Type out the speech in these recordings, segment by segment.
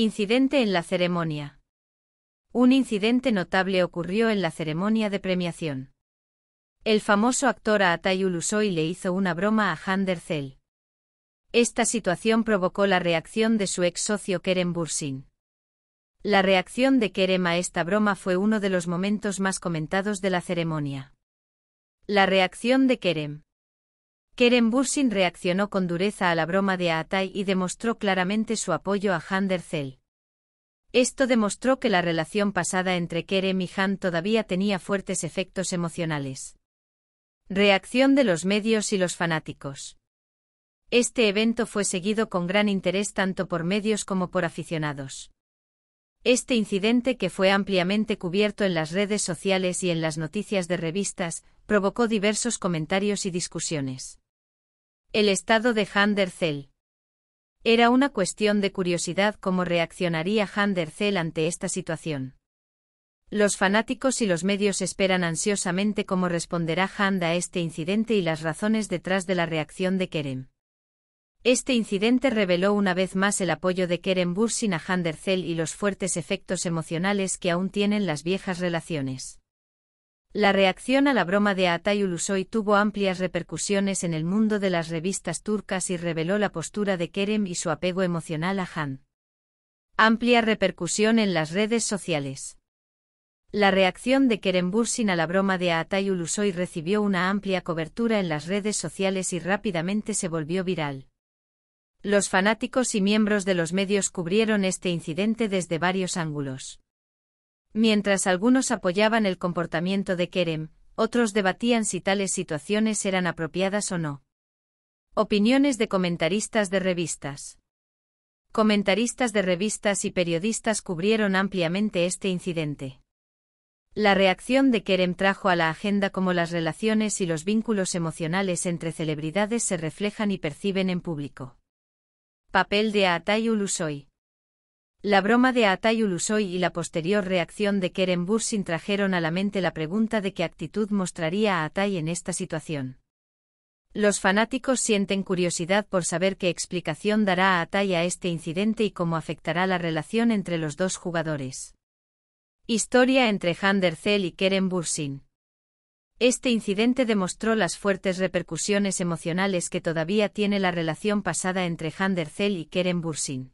Incidente en la ceremonia. Un incidente notable ocurrió en la ceremonia de premiación. El famoso actor Atay Ulusoy le hizo una broma a Hander Zell. Esta situación provocó la reacción de su ex socio Kerem Bursin. La reacción de Kerem a esta broma fue uno de los momentos más comentados de la ceremonia. La reacción de Kerem. Kerem Bursin reaccionó con dureza a la broma de Aatay y demostró claramente su apoyo a Han der Esto demostró que la relación pasada entre Kerem y Han todavía tenía fuertes efectos emocionales. Reacción de los medios y los fanáticos. Este evento fue seguido con gran interés tanto por medios como por aficionados. Este incidente, que fue ampliamente cubierto en las redes sociales y en las noticias de revistas, provocó diversos comentarios y discusiones. El estado de Han Era una cuestión de curiosidad cómo reaccionaría Han ante esta situación. Los fanáticos y los medios esperan ansiosamente cómo responderá Hand a este incidente y las razones detrás de la reacción de Kerem. Este incidente reveló una vez más el apoyo de Kerem Bursin a Han y los fuertes efectos emocionales que aún tienen las viejas relaciones. La reacción a la broma de Atay Ulusoy tuvo amplias repercusiones en el mundo de las revistas turcas y reveló la postura de Kerem y su apego emocional a Han. Amplia repercusión en las redes sociales. La reacción de Kerem Bursin a la broma de Atay Ulusoy recibió una amplia cobertura en las redes sociales y rápidamente se volvió viral. Los fanáticos y miembros de los medios cubrieron este incidente desde varios ángulos. Mientras algunos apoyaban el comportamiento de Kerem, otros debatían si tales situaciones eran apropiadas o no. Opiniones de comentaristas de revistas. Comentaristas de revistas y periodistas cubrieron ampliamente este incidente. La reacción de Kerem trajo a la agenda cómo las relaciones y los vínculos emocionales entre celebridades se reflejan y perciben en público. Papel de Atay Ulusoy. La broma de Atay Ulusoy y la posterior reacción de Keren Bursin trajeron a la mente la pregunta de qué actitud mostraría a Atay en esta situación. Los fanáticos sienten curiosidad por saber qué explicación dará a Atay a este incidente y cómo afectará la relación entre los dos jugadores. Historia entre Hander Zell y Keren Bursin. Este incidente demostró las fuertes repercusiones emocionales que todavía tiene la relación pasada entre Hander Zell y Keren Bursin.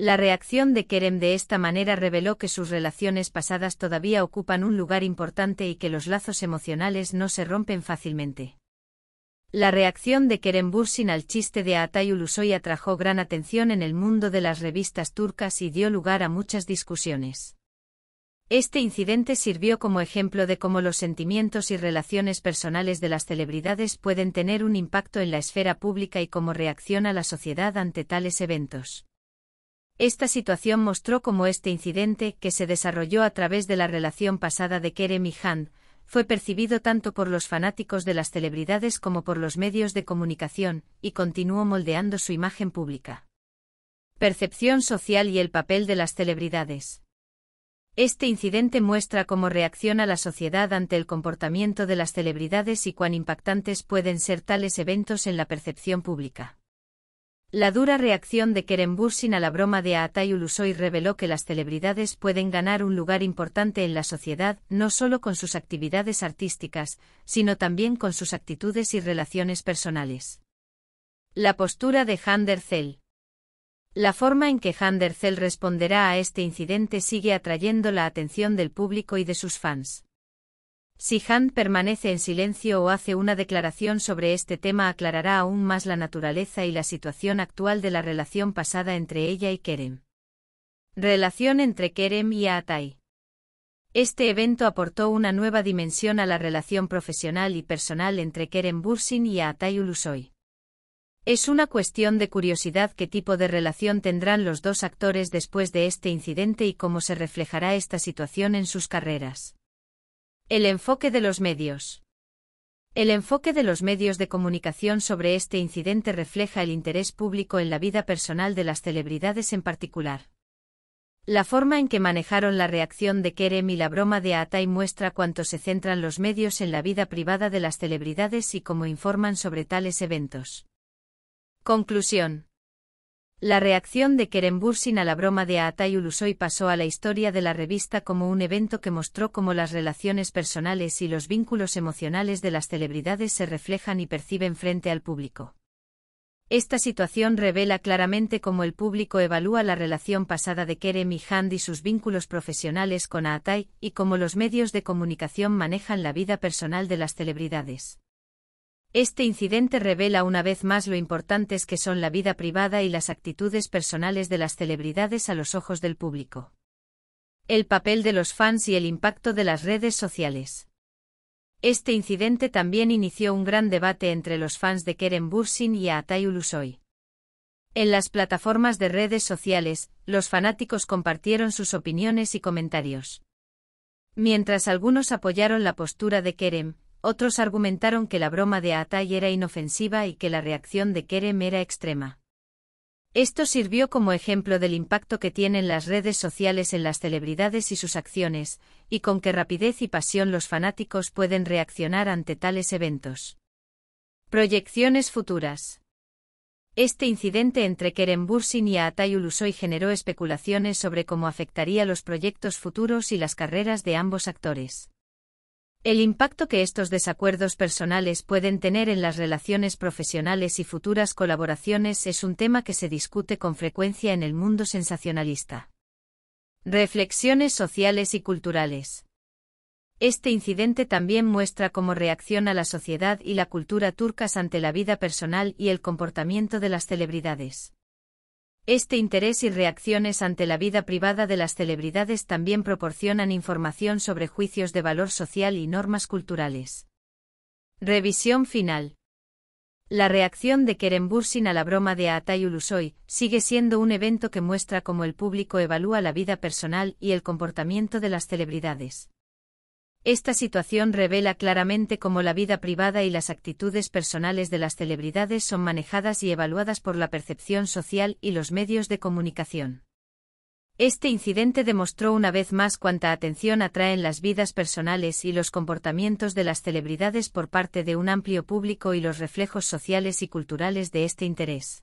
La reacción de Kerem de esta manera reveló que sus relaciones pasadas todavía ocupan un lugar importante y que los lazos emocionales no se rompen fácilmente. La reacción de Kerem Bursin al chiste de Atayul Ulusoy atrajo gran atención en el mundo de las revistas turcas y dio lugar a muchas discusiones. Este incidente sirvió como ejemplo de cómo los sentimientos y relaciones personales de las celebridades pueden tener un impacto en la esfera pública y cómo reacciona la sociedad ante tales eventos. Esta situación mostró cómo este incidente, que se desarrolló a través de la relación pasada de Kerem y Hand, fue percibido tanto por los fanáticos de las celebridades como por los medios de comunicación, y continuó moldeando su imagen pública. Percepción social y el papel de las celebridades. Este incidente muestra cómo reacciona la sociedad ante el comportamiento de las celebridades y cuán impactantes pueden ser tales eventos en la percepción pública. La dura reacción de Kerem Bursin a la broma de Aatay Ulusoy reveló que las celebridades pueden ganar un lugar importante en la sociedad no solo con sus actividades artísticas, sino también con sus actitudes y relaciones personales. La postura de Hander Zell. La forma en que Hander Zell responderá a este incidente sigue atrayendo la atención del público y de sus fans. Si Han permanece en silencio o hace una declaración sobre este tema aclarará aún más la naturaleza y la situación actual de la relación pasada entre ella y Kerem. Relación entre Kerem y Atay. Este evento aportó una nueva dimensión a la relación profesional y personal entre Kerem Bursin y Atay Ulusoy. Es una cuestión de curiosidad qué tipo de relación tendrán los dos actores después de este incidente y cómo se reflejará esta situación en sus carreras. El enfoque de los medios. El enfoque de los medios de comunicación sobre este incidente refleja el interés público en la vida personal de las celebridades en particular. La forma en que manejaron la reacción de Kerem y la broma de Atay muestra cuánto se centran los medios en la vida privada de las celebridades y cómo informan sobre tales eventos. Conclusión. La reacción de Kerem Bursin a la broma de Atay Ulusoy pasó a la historia de la revista como un evento que mostró cómo las relaciones personales y los vínculos emocionales de las celebridades se reflejan y perciben frente al público. Esta situación revela claramente cómo el público evalúa la relación pasada de Kerem y Hand y sus vínculos profesionales con Atay, y cómo los medios de comunicación manejan la vida personal de las celebridades. Este incidente revela una vez más lo importantes que son la vida privada y las actitudes personales de las celebridades a los ojos del público. El papel de los fans y el impacto de las redes sociales. Este incidente también inició un gran debate entre los fans de Kerem Bursin y Atay Ulusoy. En las plataformas de redes sociales, los fanáticos compartieron sus opiniones y comentarios. Mientras algunos apoyaron la postura de Kerem, otros argumentaron que la broma de Atay era inofensiva y que la reacción de Kerem era extrema. Esto sirvió como ejemplo del impacto que tienen las redes sociales en las celebridades y sus acciones, y con qué rapidez y pasión los fanáticos pueden reaccionar ante tales eventos. Proyecciones futuras. Este incidente entre Kerem Bursin y Atay Ulusoy generó especulaciones sobre cómo afectaría los proyectos futuros y las carreras de ambos actores. El impacto que estos desacuerdos personales pueden tener en las relaciones profesionales y futuras colaboraciones es un tema que se discute con frecuencia en el mundo sensacionalista. Reflexiones sociales y culturales. Este incidente también muestra cómo reacciona la sociedad y la cultura turcas ante la vida personal y el comportamiento de las celebridades. Este interés y reacciones ante la vida privada de las celebridades también proporcionan información sobre juicios de valor social y normas culturales. Revisión final. La reacción de Keren Bursin a la broma de Atay Ulusoy sigue siendo un evento que muestra cómo el público evalúa la vida personal y el comportamiento de las celebridades. Esta situación revela claramente cómo la vida privada y las actitudes personales de las celebridades son manejadas y evaluadas por la percepción social y los medios de comunicación. Este incidente demostró una vez más cuánta atención atraen las vidas personales y los comportamientos de las celebridades por parte de un amplio público y los reflejos sociales y culturales de este interés.